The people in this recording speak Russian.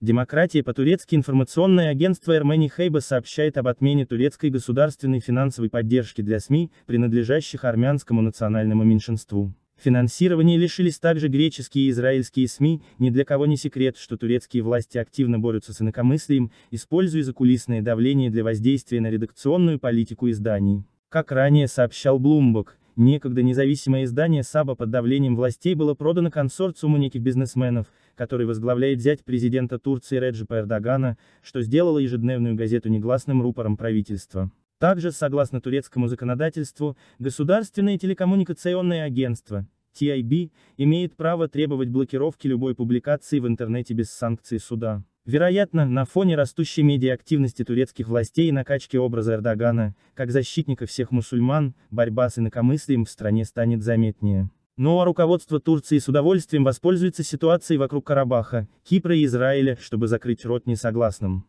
Демократия по-турецки информационное агентство Эрмени Хейба сообщает об отмене турецкой государственной финансовой поддержки для СМИ, принадлежащих армянскому национальному меньшинству. Финансирование лишились также греческие и израильские СМИ, ни для кого не секрет, что турецкие власти активно борются с инакомыслием, используя закулисное давление для воздействия на редакционную политику изданий. Как ранее сообщал Bloomberg, Некогда независимое издание САБА под давлением властей было продано консорциуму неких бизнесменов, который возглавляет зять президента Турции Реджипа Эрдогана, что сделало ежедневную газету негласным рупором правительства. Также, согласно турецкому законодательству, Государственное телекоммуникационное агентство, TIB, имеет право требовать блокировки любой публикации в интернете без санкций суда. Вероятно, на фоне растущей медиа-активности турецких властей и накачки образа Эрдогана, как защитника всех мусульман, борьба с инакомыслием в стране станет заметнее. Ну а руководство Турции с удовольствием воспользуется ситуацией вокруг Карабаха, Кипра и Израиля, чтобы закрыть рот несогласным.